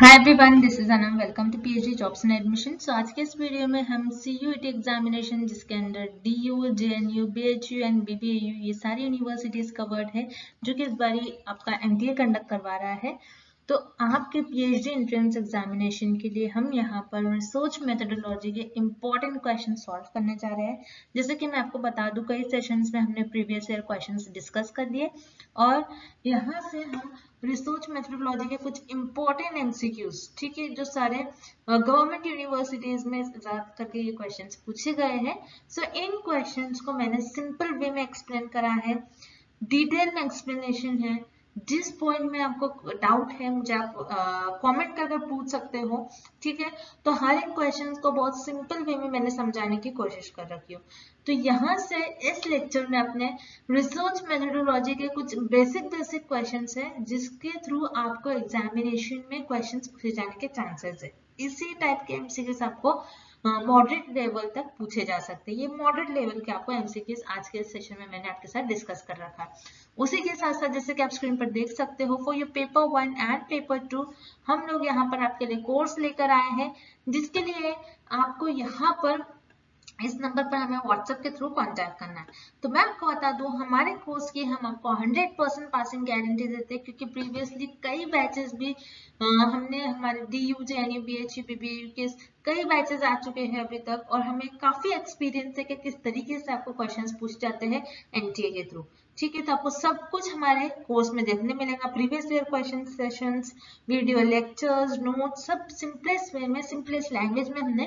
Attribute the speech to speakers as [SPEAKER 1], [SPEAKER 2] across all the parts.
[SPEAKER 1] Hi everyone this is Anam welcome to PhD jobs and admission so आज के इस video में हम सी यू एग्जामिनेशन जिसके अंदर D U J N U B H U and B U ये सारी यूनिवर्सिटीज कवर्ड है जो कि इस बारी आपका एम ए कंडक्ट करवा रहा है तो आपके पीएचडी एंट्रेंस एग्जामिनेशन के लिए हम यहाँ पर रिसर्च मेथडोलॉजी के इंपॉर्टेंट क्वेश्चन सॉल्व करने जा रहे हैं जैसे कि मैं आपको बता दूं कई सेशंस में हमने प्रीवियस ईयर क्वेश्चंस डिस्कस कर लिए और यहाँ से हम रिसर्च मेथडोलॉजी के कुछ इंपॉर्टेंट एमसीक्यूज ठीक है जो सारे गवर्नमेंट यूनिवर्सिटीज में ज्यादातर के ये क्वेश्चन पूछे गए हैं सो so, इन क्वेश्चन को मैंने सिंपल वे में एक्सप्लेन करा है डिटेल में एक्सप्लेनेशन है जिस पॉइंट में आपको डाउट है मुझे आप कमेंट करके पूछ सकते हो ठीक है तो हर एक क्वेश्चन को बहुत सिंपल वे में मैंने समझाने की कोशिश कर रखी हूँ तो यहाँ से इस लेक्चर में अपने रिसर्च मेथडोलॉजी के कुछ बेसिक बेसिक क्वेश्चन है जिसके थ्रू आपको एग्जामिनेशन में क्वेश्चन पूछे जाने के चांसेस है इसी टाइप के एमसीक्यूज आपको मॉडरेट लेवल तक पूछे जा सकते हैं ये मॉडरेट लेवल के आपको एमसीक्यूज आज के सेशन में मैंने आपके साथ डिस्कस कर रखा है उसी के साथ साथ जैसे कि आप स्क्रीन पर देख सकते हो for your paper one and paper two हम लोग यहाँ पर आपके लिए कोर्स लेकर आए हैं जिसके लिए आपको यहाँ पर इस नंबर पर हमें व्हाट्सएप के थ्रू कांटेक्ट करना है तो मैं आपको बता दूं हमारे कोर्स की हम आपको 100 परसेंट पासिंग गारंटी देते हैं क्योंकि प्रीवियसली कई बैचेस भी आ, हमने हमारे D U J N U B H U B B U के कई बैचेस आ चुके हैं अभी तक और हमें काफ़ी एक्सपीरियंस है कि किस तरीके से आपको क्वेश्चन पूछ जाते हैं एन के थ्रू ठीक है तो आपको सब कुछ हमारे कोर्स में देखने मिलेगा previous year question sessions video lectures note सब सिंपलेस्ट वे में सिंपलेस्ट लैंग्वेज में हमने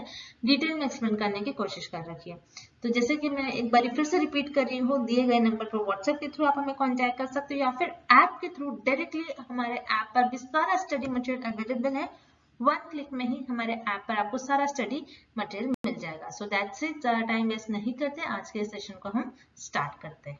[SPEAKER 1] डिटेल में एक्सप्लेन करने की कोशिश कर रखी है तो जैसे कि मैं एक बार फिर से रिपीट कर रही हूँ दिए गए नंबर पर व्हाट्सएप के थ्रू आप हमें कॉन्टैक्ट कर सकते हो या फिर ऐप के थ्रू डायरेक्टली हमारे ऐप पर भी सारा स्टडी मटेरियल अवेलेबल है वन क्लिक में ही हमारे ऐप पर आपको सारा स्टडी मटेरियल मिल जाएगा सो दैट्स इट ज़्यादा टाइम वेस्ट नहीं करते आज के सेशन को हम स्टार्ट करते हैं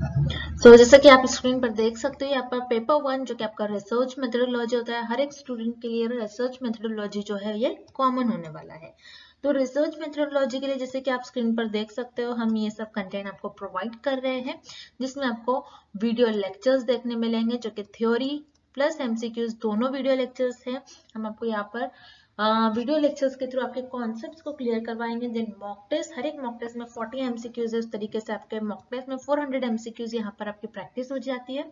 [SPEAKER 1] सो so, जैसा कि आप स्क्रीन पर देख सकते हो यहाँ पर पेपर वन जो कि आपका रिसर्च मेथडोलॉजी होता है हर एक स्टूडेंट के लिए रिसर्च मेथडोलॉजी जो है ये कॉमन होने वाला है तो रिसर्च मेथडोलॉजी के लिए जैसे कि आप स्क्रीन पर देख सकते हो हम ये सब कंटेंट आपको प्रोवाइड कर रहे हैं जिसमें आपको वीडियो लेक्चर्स देखने मिलेंगे जो कि थ्योरी प्लस एमसीक्यूज दोनों वीडियो लेक्चर्स हैं हम आपको यहाँ पर वीडियो लेक्चर्स के थ्रू आपके कॉन्सेप्ट्स को क्लियर करवाएंगे देन मॉक टेस्ट हर एक मॉक टेस्ट में 40 एमसीक्यूज है उस तरीके से आपके मॉक टेस्ट में 400 हंड्रेड एमसीक्यूज यहाँ पर आपकी प्रैक्टिस हो जाती है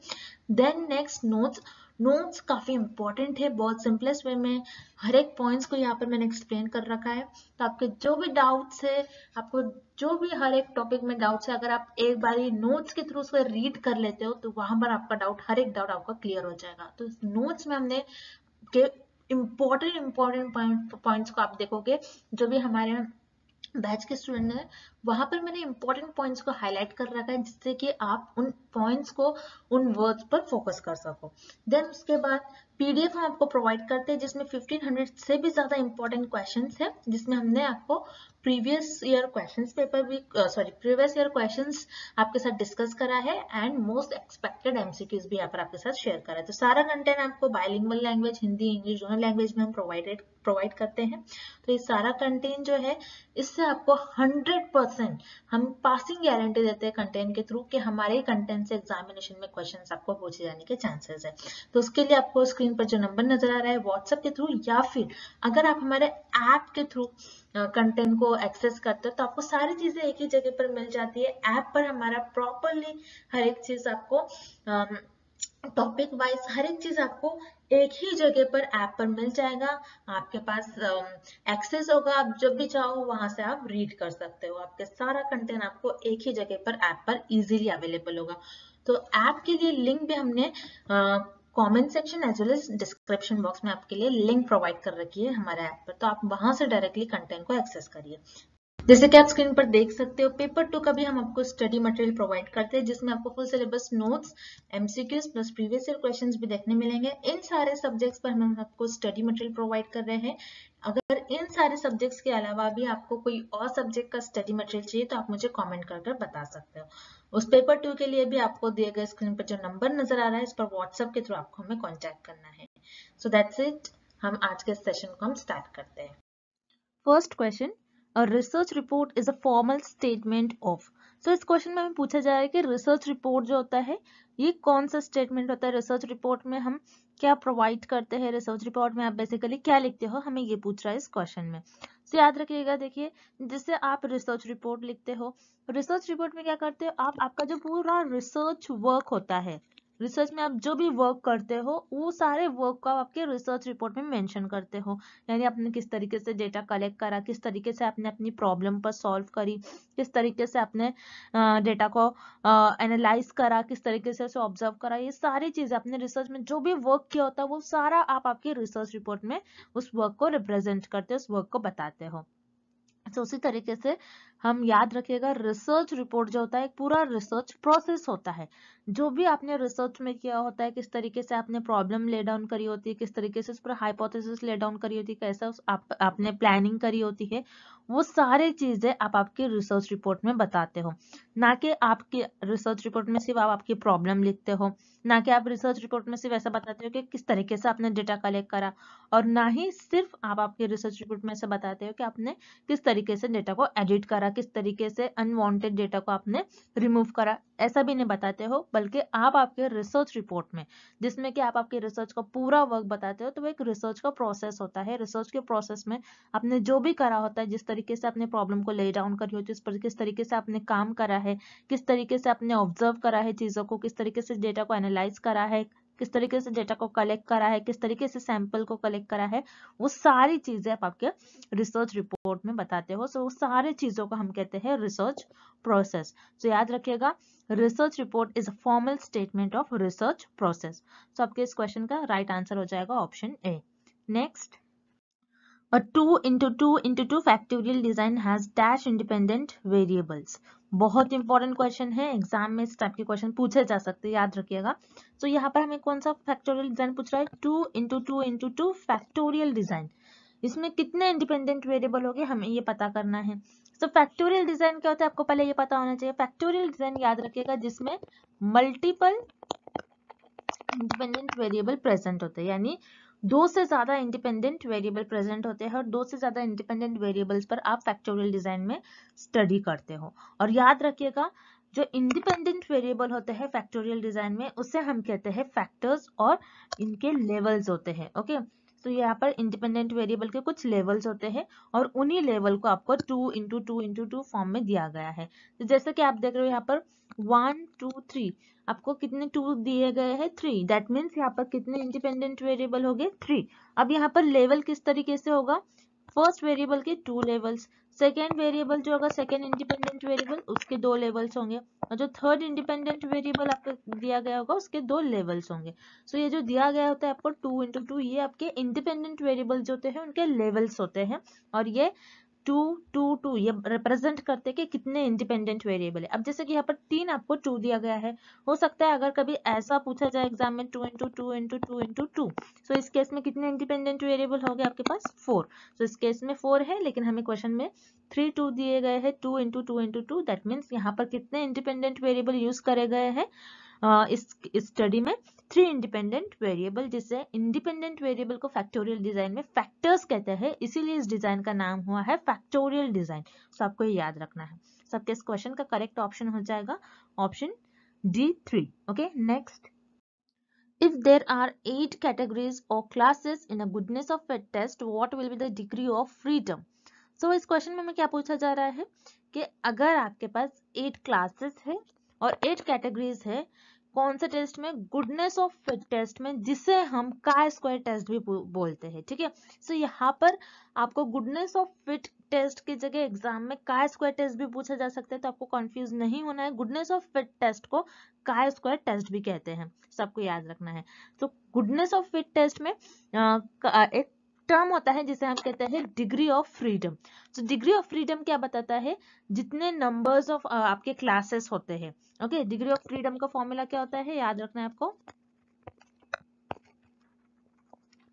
[SPEAKER 1] देन नेक्स्ट नोट्स नोट्स काफ़ी इंपॉर्टेंट है बहुत सिंपलेस्ट वे में हर एक पॉइंट्स को यहाँ पर मैंने एक्सप्लेन कर रखा है तो आपके जो भी डाउट्स है आपको जो भी हर एक टॉपिक में डाउट्स है अगर आप एक बार ही नोट्स के थ्रू उसको रीड कर लेते हो तो वहां पर आपका डाउट हर एक डाउट आपका क्लियर हो जाएगा तो नोट्स में हमने के इम्पोर्टेंट इम्पोर्टेंट पॉइंट पॉइंट्स को आप देखोगे जो भी हमारे बैच के स्टूडेंट हैं वहां पर मैंने इंपॉर्टेंट पॉइंट्स को हाईलाइट कर रखा है जिससे कि आप उन पॉइंट्स को उन वर्ड्स पर फोकस कर सको देन उसके बाद पीडीएफ हम आपको प्रोवाइड करते हैं जिसमें 1500 से भी ज्यादा इंपॉर्टेंट क्वेश्चन है जिसमें हमने आपको प्रीवियस ईयर क्वेश्चन पेपर भी सॉरी प्रीवियस ईयर क्वेश्चन आपके साथ डिस्कस करा है एंड मोस्ट एक्सपेक्टेड एमसीक्यूज भी यहाँ पर आपके साथ शेयर करा है तो सारा कंटेंट आपको बायलिंगल लैंग्वेज हिंदी इंग्लिश दोनों लैंग्वेज में हम प्रोवाइडेड प्रोवाइड करते हैं तो ये सारा कंटेंट जो है इससे आपको हंड्रेड परसेंट हम पासिंग गारंटी देते हैं कंटेंट के थ्रू कि हमारे ही कंटेंट से एग्जामिनेशन में क्वेश्चन आपको पूछे जाने के चांसेस है तो उसके लिए आपको स्क्रीन पर जो नंबर नजर आ रहा है व्हाट्सएप के थ्रू या फिर अगर आप हमारे ऐप के थ्रू कंटेंट को एक्सेस करते हो तो आपको सारी चीजें एक ही जगह पर मिल जाती है ऐप पर हमारा प्रॉपरली हर एक चीज आपको टॉपिक वाइज हर एक चीज आपको एक ही जगह पर ऐप पर मिल जाएगा आपके पास एक्सेस होगा आप जब भी चाहो वहां से आप रीड कर सकते हो आपके सारा कंटेंट आपको एक ही जगह पर ऐप पर इजीली अवेलेबल होगा तो ऐप के लिए लिंक भी हमने comment section as well as description box में आपके लिए लिंक प्रोवाइड कर रखी है हमारे ऐप पर तो आप वहां से डायरेक्टली कंटेंट को एक्सेस करिए जैसे कि आप स्क्रीन पर देख सकते हो पेपर टू का भी हम आपको स्टडी मटेरियल प्रोवाइड करते हैं जिसमें आपको full syllabus notes MCQs plus previous year questions भी देखने मिलेंगे इन सारे सब्जेक्ट्स पर हम आपको स्टडी मटेरियल प्रोवाइड कर रहे हैं अगर इन सारे सब्जेक्ट्स के अलावा भी आपको कोई और सब्जेक्ट का स्टडी मटेरियल चाहिए तो आप मुझे कॉमेंट कर बता सकते हो उस पेपर टू के लिए भी आपको दिए गए स्क्रीन पर जो नंबर नजर आ रहा है इस पर व्हाट्सएप के थ्रू आपको हमें कॉन्टैक्ट करना है सो दैट्स इट हम आज के सेशन को हम स्टार्ट करते हैं first question a research report is a formal statement of so इस क्वेश्चन में हमें पूछा है कि रिसर्च रिपोर्ट जो होता है ये कौन सा स्टेटमेंट होता है रिसर्च रिपोर्ट में हम क्या प्रोवाइड करते हैं रिसर्च रिपोर्ट में आप बेसिकली क्या लिखते हो हमें ये पूछ रहा है इस क्वेश्चन में तो याद रखिएगा देखिए जिससे आप रिसर्च रिपोर्ट लिखते हो रिसर्च रिपोर्ट में क्या करते हो आप आपका जो पूरा रिसर्च वर्क होता है रिसर्च में आप जो भी वर्क करते हो वो सारे वर्क को आप आपके रिसर्च रिपोर्ट में मेंशन करते हो यानी आपने किस तरीके से डेटा कलेक्ट करा किस तरीके से आपने अपनी प्रॉब्लम पर सॉल्व करी किस तरीके से आपने डेटा को एनालाइज करा किस तरीके से उसे ऑब्जर्व करा ये सारी चीज़ें आपने रिसर्च में जो भी वर्क किया होता है वो सारा आप आपके रिसर्च रिपोर्ट में उस वर्क को रिप्रेजेंट करते हो उस वर्क को बताते हो तो उसी तरीके से हम याद रखिएगा रिसर्च रिपोर्ट जो होता है एक पूरा रिसर्च प्रोसेस होता है जो भी आपने रिसर्च में किया होता है किस तरीके से आपने प्रॉब्लम ले डाउन करी होती है किस तरीके से उस पर हाइपोथेसिस ले डाउन करी होती है कैसा उस आप, आपने प्लानिंग करी होती है वो सारी चीज़ें आप आपके रिसर्च रिपोर्ट में बताते हो ना कि आपके रिसर्च रिपोर्ट में सिर्फ आप आपकी प्रॉब्लम लिखते हो ना कि आप रिसर्च रिपोर्ट में सिर्फ ऐसा बताते हो कि किस तरीके से आपने डेटा कलेक्ट करा और ना ही सिर्फ आप आपके रिसर्च रिपोर्ट में ऐसा बताते हो कि आपने किस तरीके से डेटा को एडिट करा करा किस तरीके से अनवांटेड डेटा को आपने रिमूव करा ऐसा भी नहीं बताते हो बल्कि आप आपके रिसर्च रिपोर्ट में जिसमें कि आप आपके रिसर्च का पूरा वर्क बताते हो तो वो एक रिसर्च का प्रोसेस होता है रिसर्च के प्रोसेस में आपने जो भी करा होता है जिस तरीके से आपने प्रॉब्लम को ले डाउन करी होती है पर किस तरीके से आपने काम करा है किस तरीके से आपने ऑब्जर्व करा है चीज़ों को किस तरीके से डेटा को एनालाइज करा है किस तरीके से डेटा को कलेक्ट करा है किस तरीके से सैंपल को कलेक्ट करा है वो सारी चीजें आप आपके रिसर्च रिपोर्ट में बताते हो सो so, सारे चीजों को हम कहते हैं रिसर्च प्रोसेस तो याद रखिएगा research report is a formal statement of research process so आपके इस क्वेश्चन का राइट right आंसर हो जाएगा option A next two into two into two factorial design has dash independent variables बहुत इंपॉर्टेंट क्वेश्चन है एग्जाम में इस टाइप के क्वेश्चन पूछे जा सकते हैं याद रखिएगा तो so, यहाँ पर हमें कौन सा फैक्टोरियल डिजाइन पूछ रहा है two into two into two factorial design इसमें कितने इंडिपेंडेंट वेरिएबल हो गए हमें ये पता करना है तो फैक्टोरियल डिजाइन क्या होता है आपको पहले ये पता होना चाहिए फैक्टोरियल डिजाइन याद रखिएगा जिसमें मल्टीपल इंडिपेंडेंट वेरिएबल प्रेजेंट होते हैं यानी दो से ज़्यादा इंडिपेंडेंट वेरिएबल प्रेजेंट होते हैं और दो से ज़्यादा इंडिपेंडेंट वेरिएबल्स पर आप फैक्टोरियल डिज़ाइन में स्टडी करते हो और याद रखिएगा जो इंडिपेंडेंट वेरिएबल होते हैं फैक्टोरियल डिज़ाइन में उसे हम कहते हैं फैक्टर्स और इनके लेवल्स होते हैं ओके okay? तो यहाँ पर इंडिपेंडेंट वेरिएबल के कुछ लेवल्स होते हैं और उन्हीं लेवल को आपको two into two into two form में दिया गया है तो जैसे कि आप देख रहे हो यहाँ पर वन टू थ्री आपको कितने टू दिए गए हैं थ्री दैट मीन्स यहाँ पर कितने इंडिपेंडेंट वेरिएबल हो गए थ्री अब यहाँ पर लेवल किस तरीके से होगा फर्स्ट वेरिएबल के टू लेवल्स सेकेंड वेरिएबल जो होगा सेकेंड इंडिपेंडेंट वेरिएबल उसके दो लेवल्स होंगे और जो थर्ड इंडिपेंडेंट वेरिएबल आपको दिया गया होगा उसके दो लेवल्स होंगे सो so, ये जो दिया गया होता है आपको टू इंटू टू ये आपके इंडिपेंडेंट वेरिएबल जो होते हैं उनके लेवल्स होते हैं और ये टू टू टू ये रिप्रेजेंट करते हैं कि कितने इंडिपेंडेंट वेरिएबल है अब जैसे कि यहाँ पर तीन आपको टू दिया गया है हो सकता है अगर कभी ऐसा पूछा जाए एग्जाम में two into two into two into two so इस केस में कितने इंडिपेंडेंट वेरिएबल हो गए आपके पास फोर सो so इस केस में फोर है लेकिन हमें क्वेश्चन में थ्री टू दिए गए हैं two into two into two that means यहाँ पर कितने इंडिपेंडेंट वेरिएबल यूज करे गए हैं इस स्टडी में थ्री इंडिपेंडेंट वेरिएबल जिसे इंडिपेंडेंट वेरिएबल को फैक्टोरियल डिजाइन में फैक्टर्स कहते हैं इसीलिए इस डिजाइन का नाम हुआ है फैक्टोरियल डिजाइन सो आपको ये याद रखना है सबके इस क्वेश्चन का करेक्ट ऑप्शन हो जाएगा option D three okay next if there are eight categories or classes in a goodness of fit test what will be the degree of freedom so इस क्वेश्चन में क्या पूछा जा रहा है कि अगर आपके पास एट क्लासेस है और एट कैटेगरीज है कौन से टेस्ट में गुडनेस ऑफ फिट टेस्ट में जिसे हम का स्क्वायर टेस्ट भी बोलते हैं ठीक है सो so, यहाँ पर आपको गुडनेस ऑफ फिट टेस्ट की जगह एग्जाम में का स्क्वायर टेस्ट भी पूछा जा सकता है तो आपको कंफ्यूज नहीं होना है गुडनेस ऑफ फिट टेस्ट को का स्क्वायर टेस्ट भी कहते हैं सबको याद रखना है तो गुडनेस ऑफ फिट टेस्ट में आ, एक टर्म होता है जिसे हम कहते हैं डिग्री ऑफ फ्रीडम तो डिग्री ऑफ फ्रीडम क्या बताता है जितने नंबर्स ऑफ आपके क्लासेस होते हैं ओके डिग्री ऑफ फ्रीडम का फॉर्मूला क्या होता है याद रखना है आपको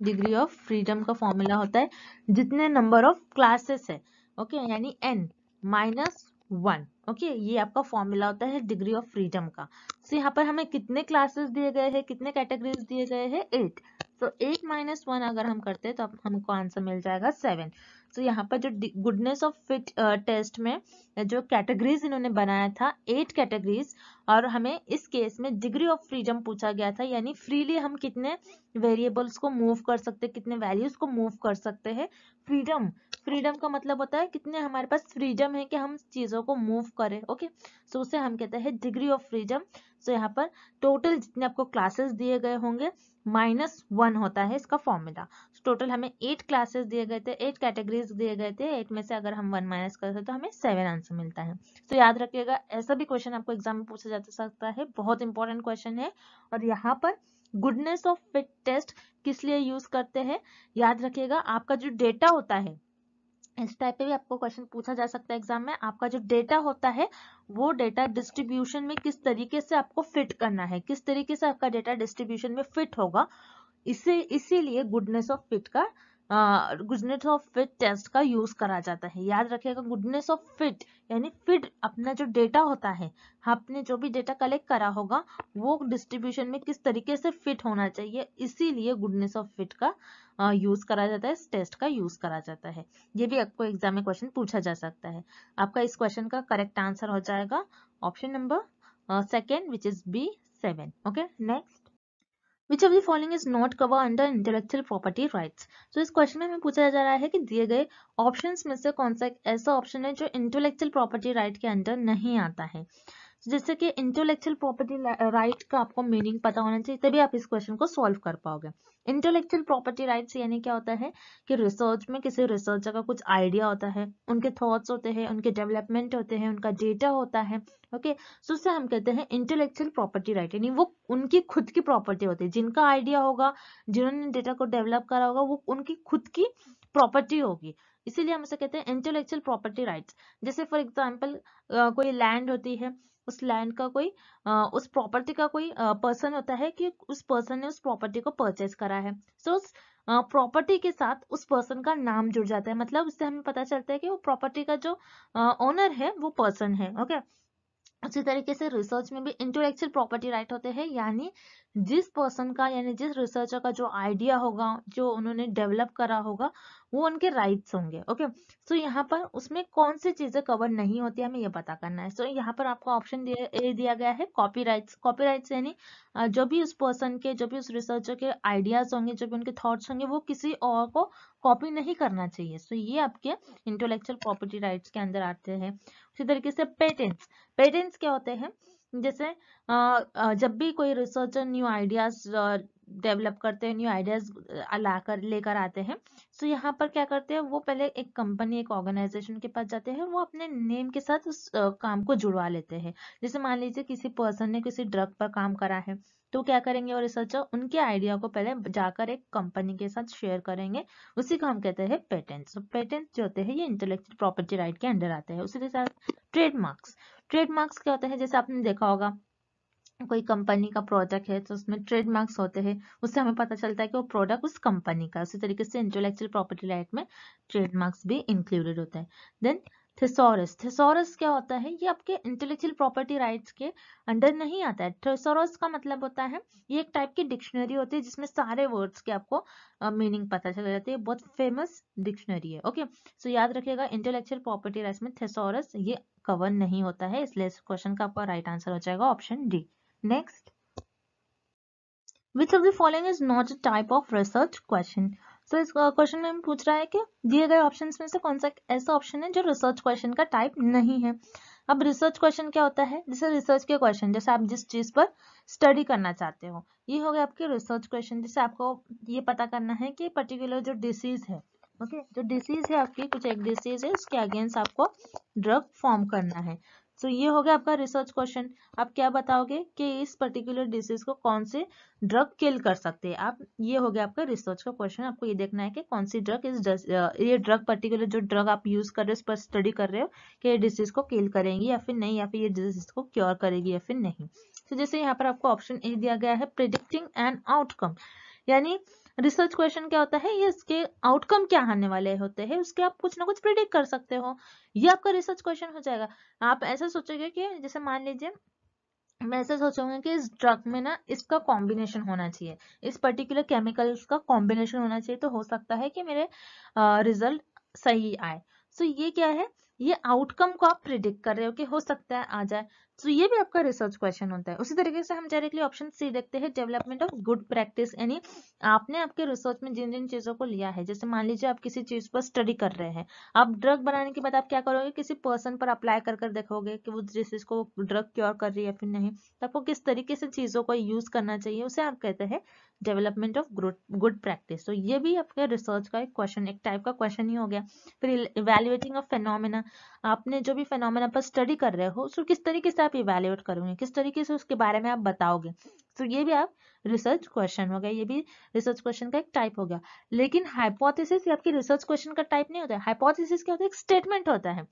[SPEAKER 1] डिग्री ऑफ फ्रीडम का फॉर्मूला होता है जितने नंबर ऑफ क्लासेस है ओके okay, यानी एन माइनस वन ओके ये आपका फॉर्मूला होता है डिग्री ऑफ फ्रीडम का सो so, यहाँ पर हमें कितने क्लासेस दिए गए हैं कितने कैटेगरीज दिए गए हैं एट तो एट माइनस वन अगर हम करते हैं तो हमको आंसर मिल जाएगा सेवन तो so, यहाँ पर जो गुडनेस ऑफ फिट टेस्ट में जो कैटेगरीज इन्होंने बनाया था एट कैटेगरीज और हमें इस केस में डिग्री ऑफ फ्रीडम पूछा गया था यानी फ्रीली हम कितने वेरिएबल्स को मूव कर सकते कितने वैल्यूज को मूव कर सकते हैं फ्रीडम फ्रीडम का मतलब होता है कितने हमारे पास फ्रीडम है कि हम चीज़ों को मूव करें ओके सो उसे हम कहते हैं डिग्री ऑफ फ्रीडम सो यहाँ पर टोटल जितने आपको क्लासेस दिए गए होंगे माइनस वन होता है इसका फॉर्मूला टोटल हमें एट क्लासेस दिए गए थे एट कैटेगरीज दिए गए थे एट में से अगर हम वन माइनस करते तो हमें सेवन आंसर मिलता है तो याद रखिएगा ऐसा भी क्वेश्चन आपको एग्जाम में पूछा जा सकता है बहुत इंपॉर्टेंट क्वेश्चन है और यहाँ पर गुडनेस ऑफ फिट टेस्ट किस लिए यूज करते हैं याद रखिएगा आपका जो डेटा होता है इस टाइप पे भी आपको क्वेश्चन पूछा जा सकता है एग्जाम में आपका जो डेटा होता है वो डेटा डिस्ट्रीब्यूशन में किस तरीके से आपको फिट करना है किस तरीके से आपका डेटा डिस्ट्रीब्यूशन में फिट होगा इसे इसीलिए गुडनेस ऑफ फिट का गुडनेस ऑफ फिट टेस्ट का यूज करा जाता है याद रखिएगा गुडनेस ऑफ फिट यानी फिट अपना जो डेटा होता है आपने जो भी डेटा कलेक्ट करा होगा वो डिस्ट्रीब्यूशन में किस तरीके से फिट होना चाहिए इसीलिए गुडनेस ऑफ फिट का यूज करा जाता है इस टेस्ट का यूज करा जाता है ये भी आपको एग्जाम में क्वेश्चन पूछा जा सकता है आपका इस क्वेश्चन का करेक्ट आंसर हो जाएगा option number second which is B seven okay next which of the following is not cover under intellectual property rights तो इस क्वेश्चन में हमें पूछा जा रहा है कि दिए गए ऑप्शन में से कौन सा ऐसा ऑप्शन है जो इंटेलेक्चुअल प्रॉपर्टी राइट के अंडर नहीं आता है जैसे कि इंटेलेक्चुअल प्रॉपर्टी राइट का आपको मीनिंग पता होना चाहिए तभी आप इस क्वेश्चन को सॉल्व कर पाओगे इंटेलेक्चुअल प्रॉपर्टी राइट्स यानी क्या होता है कि रिसर्च में किसी रिसर्चर का कुछ आइडिया होता है उनके थॉट्स होते हैं उनके डेवलपमेंट होते हैं उनका डेटा होता है ओके सो उससे हम कहते हैं इंटेलेक्चुअल प्रॉपर्टी राइट यानी वो उनकी खुद की प्रॉपर्टी होती है जिनका आइडिया होगा जिन्होंने डेटा को डेवलप करा होगा वो उनकी खुद की प्रॉपर्टी होगी इसीलिए हम उसे कहते हैं इंटेलेक्चुअल प्रॉपर्टी राइट्स जैसे फॉर एग्जाम्पल कोई लैंड होती है उस लैंड का कोई उस प्रॉपर्टी का कोई पर्सन होता है कि उस पर्सन ने उस प्रॉपर्टी को परचेज करा है सो so, उस प्रॉपर्टी के साथ उस पर्सन का नाम जुड़ जाता है मतलब उससे हमें पता चलता है कि वो प्रॉपर्टी का जो ओनर है वो पर्सन है ओके okay? उसी तरीके से रिसर्च में भी इंटेलेक्चुअल प्रॉपर्टी राइट होते हैं यानी जिस पर्सन का यानी जिस रिसर्चर का जो आइडिया होगा जो उन्होंने डेवलप करा होगा वो उनके राइट्स होंगे ओके सो यहाँ पर उसमें कौन सी चीजें कवर नहीं होती हमें ये पता करना है सो so, यहाँ पर आपको ऑप्शन दिया गया है कॉपी कॉपी राइट्स यानी जो भी उस पर्सन के जो भी उस रिसर्चर के आइडियाज होंगे जो भी उनके थॉट्स होंगे वो किसी और को कॉपी नहीं करना चाहिए सो so, ये आपके इंटेलेक्चुअल प्रॉपर्टी राइट्स के अंदर आते हैं उसी तरीके से पेटेंट्स पेटेंट्स क्या होते हैं जैसे जब भी कोई रिसर्चर न्यू आइडियाज डेवलप करते हैं न्यू आइडियाज लाकर लेकर आते हैं सो तो यहाँ पर क्या करते हैं वो पहले एक कंपनी एक ऑर्गेनाइजेशन के पास जाते हैं वो अपने नेम के साथ उस काम को जुड़वा लेते हैं जैसे मान लीजिए किसी पर्सन ने किसी ड्रग पर काम करा है तो क्या करेंगे वो रिसर्चर उनके आइडिया को पहले जाकर एक कंपनी के साथ शेयर करेंगे उसी को हम कहते हैं पेटेंट्स पेटेंट तो जो होते हैं ये इंटेलेक्चुअल प्रॉपर्टी राइट के अंडर आते हैं उसी के साथ ट्रेडमार्क्स ट्रेडमार्क्स क्या होते हैं जैसे आपने देखा होगा कोई कंपनी का प्रोडक्ट है तो उसमें ट्रेडमार्क्स होते हैं उससे हमें पता चलता है कि वो प्रोडक्ट उस कंपनी का उसी तरीके से इंटेलेक्चुअल प्रॉपर्टी राइट में ट्रेडमार्क्स भी इंक्लूडेड होता है देन थेसोरस थेसोरस क्या होता है ये आपके इंटेलेक्चुअल प्रॉपर्टी राइट्स के अंडर नहीं आता है थेसोरस का मतलब होता है ये एक टाइप की डिक्शनरी होती है जिसमें सारे वर्ड्स के आपको मीनिंग uh, पता चल जाते हैं बहुत फेमस डिक्शनरी है ओके सो so, याद रखिएगा इंटेलेक्चुअल प्रॉपर्टी राइट्स में थेसोरस ये कवर नहीं होता है इसलिए इस क्वेश्चन का आपका राइट आंसर हो जाएगा option D next which of the following is not a type of research question so इस क्वेश्चन में पूछ रहा है कि दिए गए ऑप्शन में से कौन सा ऐसा ऑप्शन है जो रिसर्च क्वेश्चन का टाइप नहीं है अब रिसर्च क्वेश्चन क्या होता है जैसे रिसर्च के क्वेश्चन जैसे आप जिस चीज़ पर स्टडी करना चाहते हो ये हो गया आपके रिसर्च क्वेश्चन जैसे आपको ये पता करना है कि पर्टिकुलर जो डिसीज़ है ओके okay, जो डिसीज़ है आपकी कुछ एक डिसीज़ है उसके अगेंस्ट आपको ड्रग फॉर्म करना है सो ये हो गया आपका रिसर्च क्वेश्चन आप क्या बताओगे कि इस पर्टिकुलर डिसीज को कौन से ड्रग किल कर सकते हैं आप ये हो गया आपका रिसर्च का क्वेश्चन आपको ये देखना है कि कौन सी ड्रग इस uh, ये ड्रग पर्टिकुलर जो ड्रग आप यूज कर रहे हो उस पर स्टडी कर रहे हो कि ये डिसीज को किल करेंगी या फिर नहीं या फिर ये डिसीज को क्योर करेगी या फिर नहीं तो so, जैसे यहाँ पर आपको ऑप्शन ए दिया गया है प्रिडिक्टिंग एंड आउटकम यानी रिसर्च क्वेश्चन क्या होता है ये इसके आउटकम क्या आने वाले होते हैं उसके आप कुछ ना कुछ प्रिडिक्ट कर सकते हो ये आपका रिसर्च क्वेश्चन हो जाएगा आप ऐसा सोचोगे कि जैसे मान लीजिए मैं ऐसा सोचूंगा कि इस ड्रग में ना इसका कॉम्बिनेशन होना चाहिए इस पर्टिकुलर केमिकल्स का कॉम्बिनेशन होना चाहिए तो हो सकता है कि मेरे रिजल्ट सही आए सो so, ये क्या है ये आउटकम को आप प्रिडिक्ट कर रहे हो कि हो सकता है आ जाए तो ये भी आपका रिसर्च क्वेश्चन होता है उसी तरीके से हम डायरेक्टली ऑप्शन सी देखते हैं डेवलपमेंट ऑफ गुड प्रैक्टिस यानी आपने आपके रिसर्च में जिन जिन चीज़ों को लिया है जैसे मान लीजिए आप किसी चीज़ पर स्टडी कर रहे हैं आप ड्रग बनाने के बाद आप क्या करोगे किसी पर्सन पर अप्लाई कर कर देखोगे कि वो जिस चीज़ को ड्रग क्योर कर रही है फिर नहीं तो आपको किस तरीके से चीज़ों को यूज़ करना चाहिए उसे आप कहते हैं डेवलपमेंट ऑफ गुड प्रैक्टिस तो ये भी आपके रिसर्च का एक क्वेश्चन एक टाइप का क्वेश्चन ही हो गया फिर इवेल्युएटिंग ऑफ फेनोमिना आपने जो भी फेनोमिना पर स्टडी कर रहे हो उसको किस तरीके से आप इवेल्युएट करोगे किस तरीके से उसके बारे में आप बताओगे तो ये भी आप रिसर्च क्वेश्चन हो गया ये भी रिसर्च क्वेश्चन का एक टाइप हो गया लेकिन हाइपोथेसिस आपके रिसर्च क्वेश्चन का टाइप नहीं होता है हाइपोथेसिस क्या होता है एक स्टेटमेंट होता है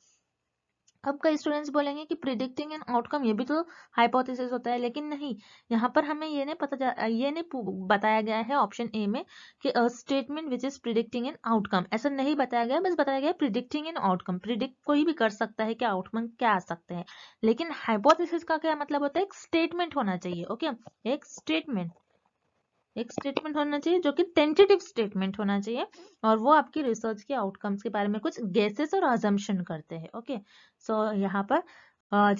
[SPEAKER 1] अब कई स्टूडेंट्स बोलेंगे कि प्रिडिक्टिंग एंड आउटकम ये भी तो हाइपोथेसिस होता है लेकिन नहीं यहाँ पर हमें ये नहीं पता जा ये नहीं बताया गया है ऑप्शन ए में कि statement which is predicting and outcome ऐसा नहीं बताया गया बस बताया गया प्रिडिक्टिंग एंड आउटकम प्रिडिक्ट कोई भी कर सकता है कि आउटकम क्या आ सकते हैं लेकिन हाइपोथिस का क्या मतलब होता है एक स्टेटमेंट होना चाहिए ओके एक स्टेटमेंट एक स्टेटमेंट होना चाहिए जो कि टेंटेटिव स्टेटमेंट होना चाहिए और वो आपकी रिसर्च के आउटकम्स के बारे में कुछ गैसेस और अजम्पन करते हैं ओके सो यहाँ पर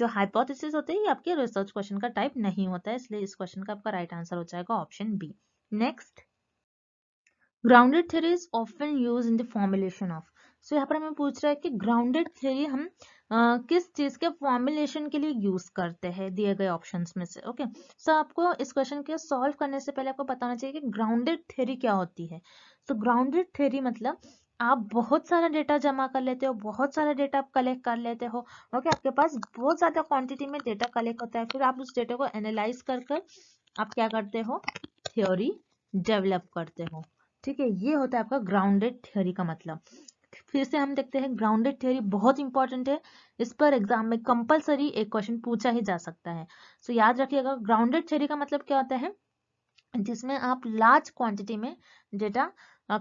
[SPEAKER 1] जो हाइपोथेसिस होते हैं ये आपके रिसर्च क्वेश्चन का टाइप नहीं होता है इसलिए इस क्वेश्चन का आपका राइट आंसर हो जाएगा option B next grounded theory is use in in the so यहाँ पर हमें पूछ रहा है कि ग्राउंडेड थ्योरी हम आ, किस चीज के फॉर्मुलेशन के लिए यूज करते हैं दिए गए ऑप्शंस में से ओके सो so, आपको इस क्वेश्चन के सॉल्व करने से पहले आपको बताना चाहिए कि ग्राउंडेड थ्योरी क्या होती है सो ग्राउंडेड थ्योरी मतलब आप बहुत सारा डेटा जमा कर लेते हो बहुत सारा डेटा आप कलेक्ट कर लेते हो ओके okay? आपके पास बहुत ज़्यादा क्वांटिटी में डेटा कलेक्ट होता है फिर आप उस डेटा को एनालाइज कर कर आप क्या करते हो थ्योरी डेवलप करते हो ठीक है ये होता है आपका ग्राउंडेड थ्योरी का मतलब फिर से हम देखते हैं ग्राउंडेड थ्योरी बहुत इंपॉर्टेंट है इस पर एग्जाम में कंपलसरी एक क्वेश्चन पूछा ही जा सकता है सो so, याद रखिएगा ग्राउंडेड थ्योरी का मतलब क्या होता है जिसमें आप लार्ज क्वांटिटी में डेटा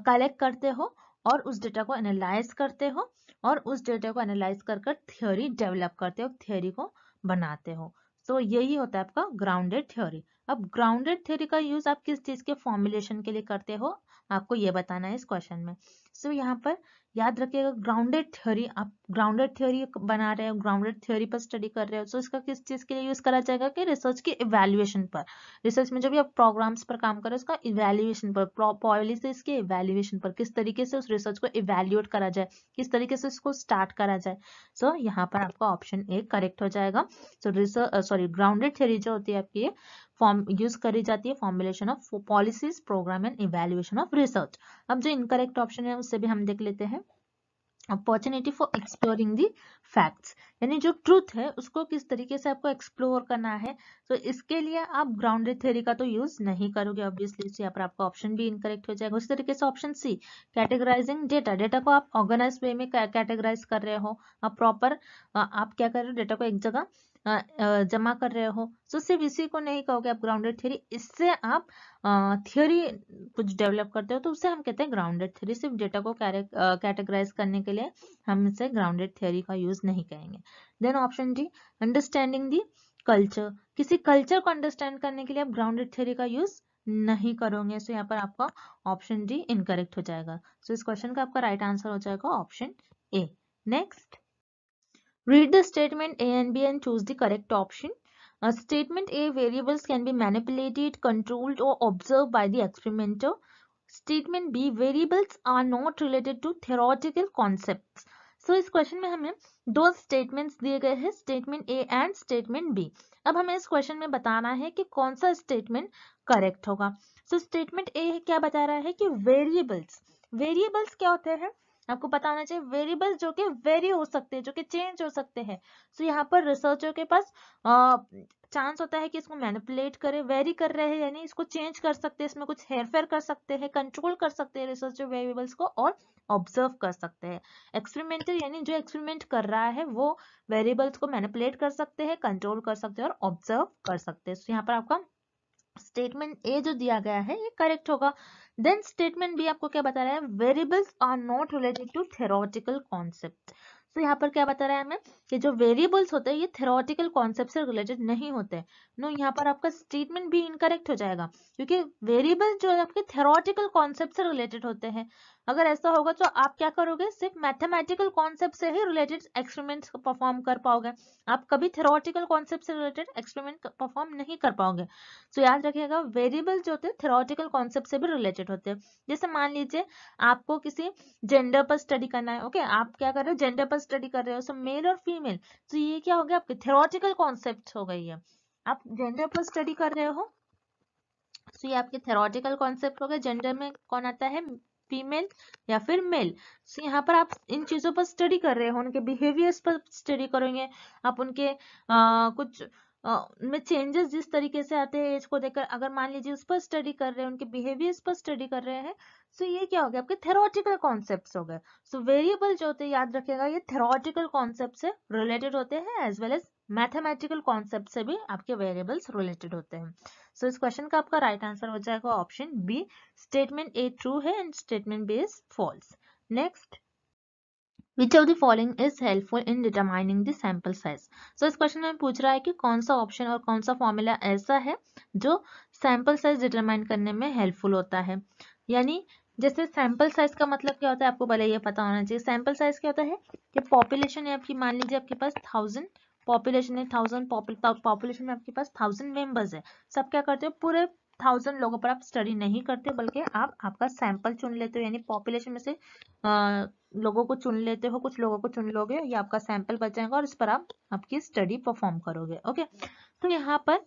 [SPEAKER 1] कलेक्ट करते हो और उस डेटा को एनालाइज करते हो और उस डेटा को एनालाइज कर कर थ्योरी डेवलप करते हो थ्योरी को बनाते हो तो यही होता है आपका ग्राउंडेड थ्योरी अब ग्राउंडेड थ्योरी का यूज आप किस चीज के फॉर्मुलेशन के लिए करते हो आपको ये बताना है इस क्वेश्चन में सो so, यहाँ पर याद रखिएगा ग्राउंडेड थ्योरी आप ग्राउंडेड थ्योरी बना रहे हो ग्राउंडेड थ्योरी पर स्टडी कर रहे हो तो so, इसका किस चीज़ के लिए यूज़ करा जाएगा कि रिसर्च के इवेल्युएशन पर रिसर्च में जब भी आप प्रोग्राम्स पर काम करें उसका इवेल्युएशन पर पॉलिसीज के इवेल्युएशन पर किस तरीके से उस रिसर्च को इवेल्युएट करा जाए किस तरीके से उसको स्टार्ट करा जाए सो so, यहाँ पर आपका ऑप्शन ए करेक्ट हो जाएगा so research sorry grounded theory जो होती है आपकी फॉर्म यूज करी जाती है formulation of policies program and evaluation of research अब जो इनकरेक्ट ऑप्शन है उससे भी हम देख लेते हैं opportunity for exploring the facts यानी जो ट्रूथ है उसको किस तरीके से आपको एक्सप्लोर करना है तो इसके लिए आप ग्राउंडेड थ्योरी का तो यूज नहीं करोगे ऑब्वियसली इससे यहाँ पर आपका ऑप्शन भी इनकरेक्ट हो जाएगा उसी तरीके से option C categorising data data को आप ऑर्गेनाइज वे में कैटेगराइज कर रहे हो आप प्रॉपर आप क्या कर रहे हो डेटा को एक जगह जमा कर रहे हो तो सिर्फ इसी को नहीं कहोगे आप ग्राउंडेड थ्योरी इससे आप थ्योरी कुछ डेवलप करते हो तो उसे हम कहते हैं ग्राउंडेड थ्योरी सिर्फ डेटा को कैटेगराइज करने के लिए हम इसे ग्राउंडेड थ्योरी का यूज नहीं कहेंगे then option D understanding the culture किसी कल्चर को अंडरस्टैंड करने के लिए आप ग्राउंडेड थ्योरी का यूज नहीं करोगे सो यहाँ पर आपका ऑप्शन डी इनकरेक्ट हो जाएगा सो so इस क्वेश्चन का आपका राइट right आंसर हो जाएगा option A next Read the statement A and B and choose the correct option. a Uh, statement A variables can be manipulated, controlled or observed by the experimenter. Statement B variables are not related to theoretical concepts. So so, इस question में हमें दो statements दिए गए हैं statement A and statement B अब हमें इस क्वेश्चन में बताना है कि कौन सा स्टेटमेंट करेक्ट होगा सो स्टेटमेंट ए क्या बता रहा है कि वेरिएबल्स वेरिएबल्स क्या होते हैं आपको पता होना चाहिए वेरिएबल जो कि वेरी हो सकते हैं जो कि चेंज हो सकते हैं सो so, यहाँ पर रिसर्चर के पास चांस होता है कि इसको मैनिपुलेट करे वेरी कर रहे हैं यानी इसको चेंज कर सकते हैं इसमें कुछ हेरफेर कर सकते हैं कंट्रोल कर सकते हैं रिसर्चर वेरिएबल्स को और ऑब्जर्व कर सकते हैं एक्सपेरिमेंटल यानी जो एक्सपेरिमेंट कर रहा है वो वेरिएबल्स को मैनिपुलेट कर सकते हैं कंट्रोल कर सकते हैं और ऑब्जर्व कर सकते हैं so, यहाँ पर आपका स्टेटमेंट ए जो दिया गया है ये करेक्ट होगा देन स्टेटमेंट बी आपको क्या बता रहा है variables are not related to theoretical concept तो यहाँ पर क्या बता रहा है हमें कि जो वेरिएबल्स होते हैं ये थेरोटिकल कॉन्सेप्ट से रिलेटेड नहीं होते हैं नो यहाँ पर आपका स्टेटमेंट भी इनकरेक्ट हो जाएगा क्योंकि वेरिएबल्स जो है आपके थेरोटिकल कॉन्सेप्ट से रिलेटेड होते हैं अगर ऐसा होगा तो आप क्या करोगे सिर्फ मैथमेटिकल कॉन्सेप्ट से ही रिलेटेड एक्सपेरिमेंट परफॉर्म कर पाओगे आप कभी थेरोटिकल कॉन्सेप्ट से रिलेटेड एक्सपेरिमेंट परफॉर्म नहीं कर पाओगे तो याद रखिएगा वेरिएबल जो होते हैं थेरोटिकल कॉन्सेप्ट से भी रिलेटेड होते हैं जैसे मान लीजिए आपको किसी जेंडर पर स्टडी करना है ओके okay? आप क्या कर रहे हो जेंडर पर स्टडी कर रहे हो सो मेल और फीमेल तो ये क्या हो गया आपके थेरोटिकल कॉन्सेप्ट हो गई है आप जेंडर पर स्टडी कर रहे हो तो ये आपके थेरोटिकल कॉन्सेप्ट हो गए जेंडर में कौन आता है फीमेल या फिर मेल सो यहाँ पर आप इन चीज़ों पर स्टडी कर रहे हो उनके बिहेवियर्स पर स्टडी करेंगे आप उनके आ, कुछ उनमें चेंजेस जिस तरीके से आते हैं एज को देखकर अगर मान लीजिए उस पर स्टडी कर रहे हैं उनके बिहेवियर्स पर स्टडी कर रहे हैं सो ये क्या हो गया आपके थेरोटिकल कॉन्सेप्ट हो गए सो वेरिएबल जो होते हैं याद रखेगा ये थेरोटिकल कॉन्सेप्ट से रिलेटेड होते हैं as well as mathematical concept से भी आपके वेरिएबल्स रिलेटेड होते हैं सो so, इस क्वेश्चन का आपका राइट right आंसर हो जाएगा option B statement A true है and statement B is false next Which of the following is helpful in determining the sample size? So इस क्वेश्चन में पूछ रहा है कि कौन सा ऑप्शन और कौन सा फॉर्मूला ऐसा है जो सैंपल साइज डिटरमाइन करने में हेल्पफुल होता है यानी जैसे सैंपल साइज का मतलब क्या होता है आपको भले ये पता होना चाहिए सैंपल साइज क्या होता है कि पॉपुलेशन है आपकी मान लीजिए आपके पास थाउजेंड पॉपुलेशन है थाउजेंड पॉपुलेशन में आपके पास थाउजेंड मेंबर्स है सब क्या करते हो पूरे थाउजेंड लोगों पर आप स्टडी नहीं करते हो बल्कि आप आपका सैंपल चुन लेते हो यानी पॉपुलेशन में से आ, लोगों को चुन लेते हो कुछ लोगों को चुन लोगे या आपका सैंपल बच जाएगा और इस पर आप आपकी स्टडी परफॉर्म करोगे ओके तो यहाँ पर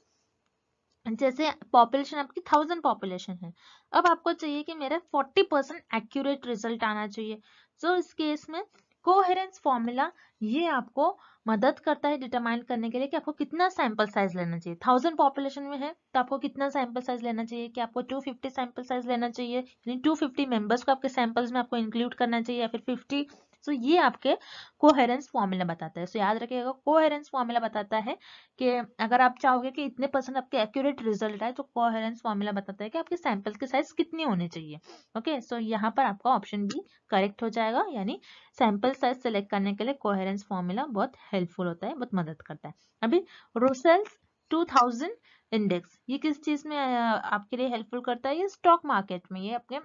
[SPEAKER 1] जैसे पॉपुलेशन आपकी थाउजेंड पॉपुलेशन है अब आपको चाहिए कि मेरा फोर्टी परसेंट एक्यूरेट रिजल्ट आना चाहिए सो so, इस केस में कोहेरेंस फॉर्मूला ये आपको मदद करता है डिटरमाइन करने के लिए कि आपको कितना सैंपल साइज लेना चाहिए थाउजेंड पॉपुलेशन में है तो आपको कितना सैंपल साइज लेना चाहिए कि आपको 250 सैंपल साइज लेना चाहिए यानी 250 मेंबर्स को आपके सैंपल्स में आपको इंक्लूड करना चाहिए या फिर फिफ्टी सो तो ये आपके कोहेरेंस फॉर्मूला बताता है सो याद रखिएगा कोहेरेंस फॉर्मूला बताता है कि अगर आप चाहोगे कि इतने परसेंट आपके एक्यूरेट रिजल्ट आए तो कोहेरेंस फॉर्मूला बताता है कि आपके सैंपल की साइज कितनी होनी चाहिए ओके सो यहाँ पर आपका ऑप्शन भी करेक्ट हो जाएगा यानी सैंपल साइज सेलेक्ट करने के लिए कोहेरेंस फॉर्मूला बहुत हेल्पफुल होता है बहुत मदद करता है अभी रोसेल्स टू थाउजेंड इंडेक्स ये किस चीज में आपके लिए हेल्पफुल करता है ये स्टॉक मार्केट में ये अपने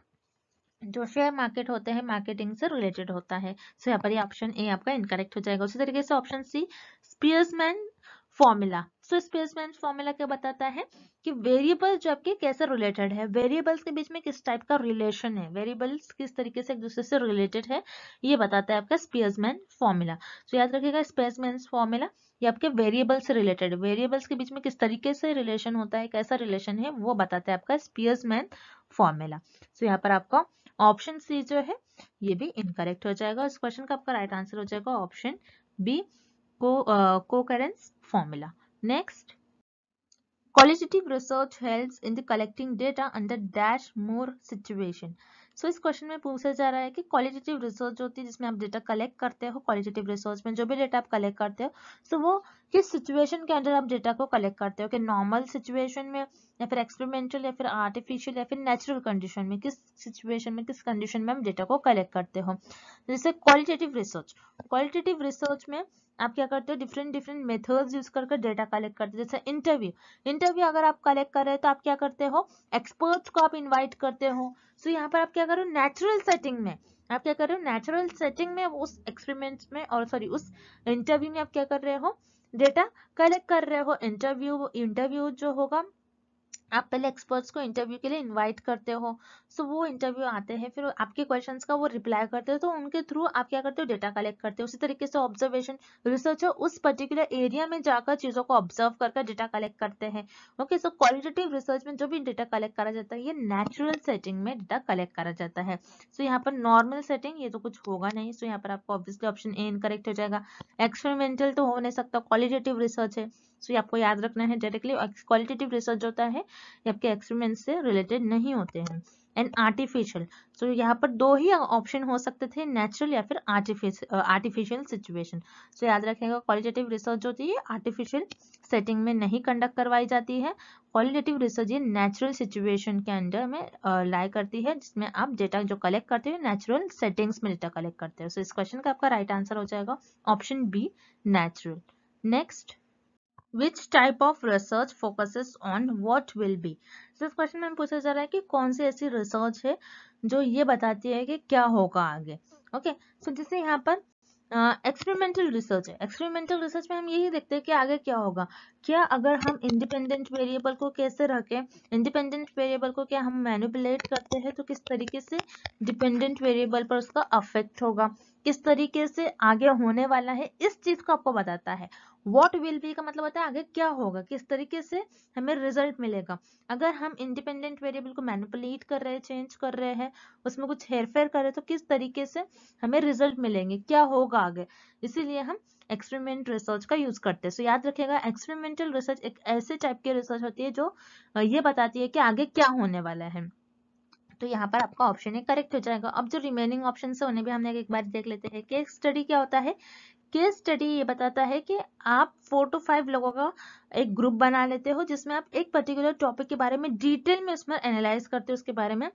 [SPEAKER 1] जो शेयर मार्केट होते हैं मार्केटिंग से रिलेटेड होता है सो यहाँ पर ऑप्शन ए आपका इनकरेक्ट हो जाएगा उसी तरीके से option C Spearman formula so Spearman formula क्या बताता है कि वेरिएबल जो आपके कैसे रिलेटेड है वेरिएबल्स के बीच में किस टाइप का रिलेशन है वेरिएबल्स किस तरीके से एक दूसरे से रिलेटेड है ये बताता है आपका स्पेसमैन फॉर्मूला सो याद रखिएगा स्पेसमैन फॉर्मूला ये आपके वेरिएबल्स से रिलेटेड वेरिएबल्स के बीच में किस तरीके से रिलेशन होता है कैसा रिलेशन है वो बताता है आपका स्पेसमैन फॉर्मूला सो यहाँ पर आपका ऑप्शन सी जो है ये भी इनकरेक्ट हो जाएगा इस क्वेश्चन का आपका राइट आंसर हो जाएगा ऑप्शन बी को Cochran's formula next qualitative research helps in the collecting data under dash more situation so इस क्वेश्चन में पूछा जा रहा है कि क्वालिटेटिव रिसर्च जो होती है जिसमें आप डेटा कलेक्ट करते हो क्वालिटेटिव रिसर्च में जो भी डेटा आप कलेक्ट करते हो सो so वो किस सिचुएशन के अंदर आप डेटा को कलेक्ट करते हो कि नॉर्मल सिचुएशन में या फिर एक्सपेरिमेंटल या फिर आर्टिफिशियल या फिर नेचुरल कंडीशन में किस सिचुएशन में किस कंडीशन में हम डेटा को कलेक्ट करते हो तो जैसे क्वालिटेटिव रिसर्च क्वालिटेटिव रिसर्च में आप क्या करते हो डिफरेंट डिफरेंट मेथड्स यूज करके डेटा कलेक्ट करते हो जैसे इंटरव्यू इंटरव्यू अगर आप कलेक्ट कर रहे हो तो आप क्या करते हो एक्सपर्ट्स को आप इन्वाइट करते हो सो so, यहाँ पर आप क्या करो नेचुरल सेटिंग में आप क्या कर रहे हो नेचुरल सेटिंग में उस एक्सपेरिमेंट में और सॉरी उस इंटरव्यू में आप क्या कर रहे हो डेटा कलेक्ट कर रहे हो इंटरव्यू इंटरव्यू जो होगा आप पहले एक्सपर्ट्स को इंटरव्यू के लिए इनवाइट करते हो सो वो इंटरव्यू आते हैं फिर आपके क्वेश्चंस का वो रिप्लाई करते हो तो उनके थ्रू आप क्या करते हो डेटा कलेक्ट करते हो उसी तरीके से ऑब्जर्वेशन रिसर्चर उस पर्टिकुलर एरिया में जाकर चीज़ों को ऑब्जर्व कर डेटा कलेक्ट करते हैं ओके सो क्वालिटेटिव रिसर्च में जो भी डेटा कलेक्ट करा जाता है ये नेचुरल सेटिंग में डेटा कलेक्ट करा जाता है सो so, यहाँ पर नॉर्मल सेटिंग ये तो कुछ होगा नहीं सो so, यहाँ पर आपको ऑब्वियसली ऑप्शन ए इनकरेक्ट हो जाएगा एक्सपेरिमेंटल तो हो नहीं सकता क्वालिटेटिव रिसर्च है सो ये आपको याद रखना है डायरेक्टली क्वालिटेटिव रिसर्च होता है ये आपके एक्सपेरिमेंट से रिलेटेड नहीं होते हैं एंड आर्टिफिशियल सो यहाँ पर दो ही ऑप्शन हो सकते थे नेचुरल या फिर आर्टिफिशियल सिचुएशन सो याद रखेगा क्वालिटेटिव रिसर्च होती है आर्टिफिशियल सेटिंग में नहीं कंडक्ट करवाई जाती है क्वालिटेटिव रिसर्च ये नेचुरल सिचुएशन के अंडर में लाई करती है जिसमें आप डेटा जो कलेक्ट करते हो नेचुरल सेटिंग्स में डेटा कलेक्ट करते हो सो so, इस क्वेश्चन का आपका राइट right आंसर हो जाएगा option B natural next which type of research focuses on what will be इस क्वेश्चन में पूछा जा रहा है कि कौन सी ऐसी रिसर्च है जो ये बताती है कि क्या होगा आगे ओके so जैसे यहाँ पर एक्सपेरिमेंटल रिसर्च है एक्सपेरिमेंटल रिसर्च में हम यही देखते हैं कि आगे क्या होगा क्या अगर हम इंडिपेंडेंट वेरिएबल को कैसे रखें इंडिपेंडेंट वेरिएबल को क्या हम मैनिपुलेट करते हैं तो किस तरीके से डिपेंडेंट वेरिएबल पर उसका अफेक्ट होगा किस तरीके से आगे होने वाला है इस चीज़ को आपको बताता है वॉट विल बी का मतलब होता है आगे क्या होगा किस तरीके से हमें रिजल्ट मिलेगा अगर हम इंडिपेंडेंट वेरिएबल को मैनिपुलेट कर रहे हैं चेंज कर रहे हैं उसमें कुछ हेरफेर कर रहे हैं तो किस तरीके से हमें रिजल्ट मिलेंगे क्या होगा आगे इसीलिए हम एक्सपेरिमेंट रिसर्च का यूज करते हैं सो so, याद रखेगा एक्सपेरिमेंटल रिसर्च एक ऐसे टाइप की रिसर्च होती है जो ये बताती है कि आगे क्या होने वाला है तो यहाँ पर आपका ऑप्शन है करेक्ट हो जाएगा अब जो रिमेनिंग ऑप्शन है उन्हें भी हमने एक बार देख लेते हैं केस स्टडी क्या होता है केस स्टडी ये बताता है कि आप फोर टू फाइव लोगों का एक ग्रुप बना लेते हो जिसमें आप एक पर्टिकुलर टॉपिक के बारे में डिटेल में उसमें एनालाइज करते हो उसके बारे में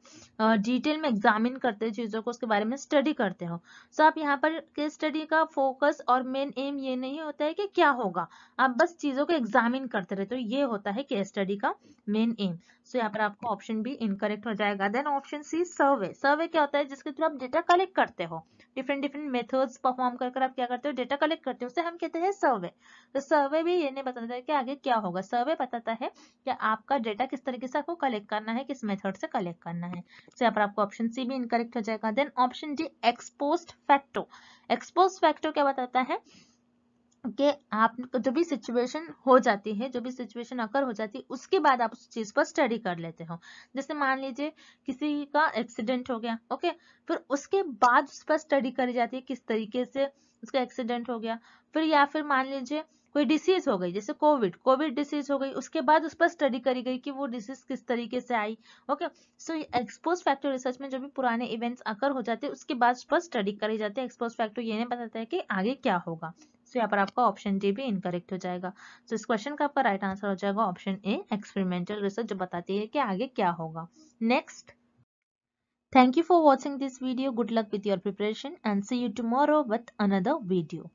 [SPEAKER 1] डिटेल में एग्जामिन करते हो चीज़ों को उसके बारे में स्टडी करते हो सो आप यहाँ पर केस स्टडी का फोकस और मेन एम ये नहीं होता है कि क्या होगा आप बस चीज़ों को एग्जामिन करते रहते हो ये होता है केस स्टडी का मेन एम सो यहाँ पर आपका ऑप्शन बी इनकरेक्ट हो जाएगा देन ऑप्शन सी सर्वे सर्वे क्या होता है जिसके थ्रू आप डेटा कलेक्ट करते हो डिफरेंट डिफरेंट मेथड्स परफॉर्म कर आप क्या करते हो डेटा कलेक्ट करते हो उसे हम कहते हैं सर्वे तो सर्वे भी ये नहीं बताता है कि आगे क्या होगा सर्वे बताता है कि आपका डेटा किस तरीके से आपको कलेक्ट करना है किस मेथड से कलेक्ट करना है तो यहाँ पर आपको ऑप्शन सी भी इनकरेक्ट हो जाएगा then option D ex post facto ex post facto क्या बताता है कि आप जो भी सिचुएशन हो जाती है जो भी सिचुएशन अकर हो जाती है उसके बाद आप उस चीज पर स्टडी कर लेते हो जैसे मान लीजिए किसी का एक्सीडेंट हो गया ओके फिर उसके बाद उस पर स्टडी करी जाती है किस तरीके से उसका एक्सीडेंट हो गया फिर या फिर मान लीजिए कोई डिसीज हो गई जैसे कोविड कोविड डिसीज हो गई उसके बाद उस पर स्टडी करी गई कि वो डिसीज किस तरीके से आई okay so ex post facto research में जो भी पुराने इवेंट्स अकर हो जाते हैं उसके बाद उस पर स्टडी करी जाती है एक्सपोज फैक्टर ये नहीं बताता है कि आगे क्या होगा सो तो यहाँ पर आपका ऑप्शन डी भी इनकरेक्ट हो जाएगा सो तो so, इस क्वेश्चन का आपका राइट right आंसर हो जाएगा ऑप्शन ए एक्सपेरिमेंटल रिसर्च जो बताती है कि आगे क्या होगा next thank you for watching this video good luck with your preparation and see you tomorrow with another video